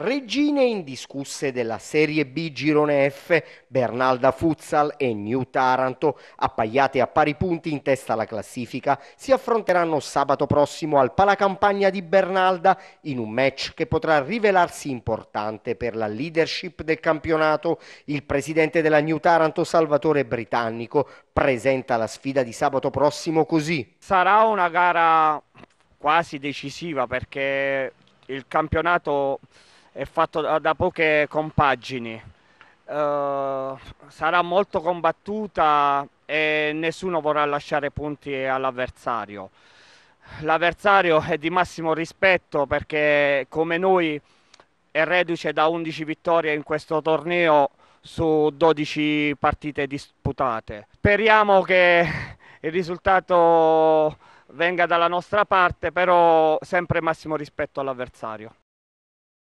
Regine indiscusse della Serie B Girone F, Bernalda Futsal e New Taranto, appaiate a pari punti in testa alla classifica, si affronteranno sabato prossimo al Palacampagna di Bernalda in un match che potrà rivelarsi importante per la leadership del campionato. Il presidente della New Taranto, Salvatore Britannico, presenta la sfida di sabato prossimo così. Sarà una gara quasi decisiva perché il campionato è fatto da, da poche compagini. Uh, sarà molto combattuta e nessuno vorrà lasciare punti all'avversario. L'avversario è di massimo rispetto perché come noi è reduce da 11 vittorie in questo torneo su 12 partite disputate. Speriamo che il risultato venga dalla nostra parte, però sempre massimo rispetto all'avversario.